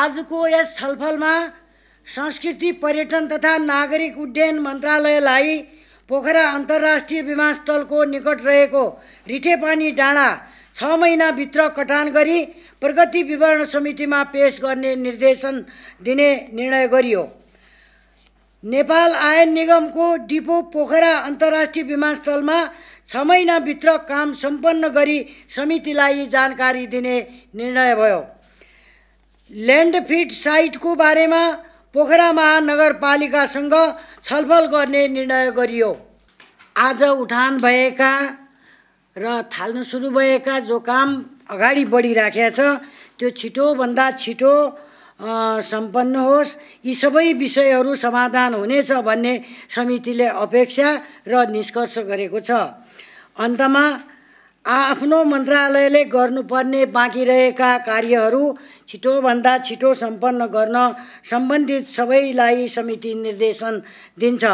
आजको यस छलफलमा संस्कृति पर्यटन तथा नागरिक उड्डयन मन्त्रालयलाई पोखरा अन्तर्राष्ट्रिय विमानस्थलको निकट रहेको रिठेपानी डाँडा छ महिनाभित्र कटान गरी प्रगति विवरण समितिमा पेस गर्ने निर्देशन दिने निर्णय गरियो नेपाल आयन निगमको डिपो पोखरा अन्तर्राष्ट्रिय विमानस्थलमा छ महिनाभित्र काम सम्पन्न गरी समितिलाई जानकारी दिने निर्णय भयो ल्यान्डफिड साइटको बारेमा पोखरा महानगरपालिकासँग छलफल गर्ने निर्णय गरियो आज उठान भएका र थाल्न सुरु भएका जो काम अगाडि बढिराखेका छ त्यो छिटोभन्दा छिटो सम्पन्न होस् यी सबै विषयहरू समाधान हुनेछ भन्ने समितिले अपेक्षा र निष्कर्ष गरेको छ अन्तमा आफ्नो मन्त्रालयले गर्नुपर्ने बाँकी रहेका कार्यहरू छिटोभन्दा छिटो सम्पन्न गर्न सम्बन्धित सबैलाई समिति निर्देशन दिन्छ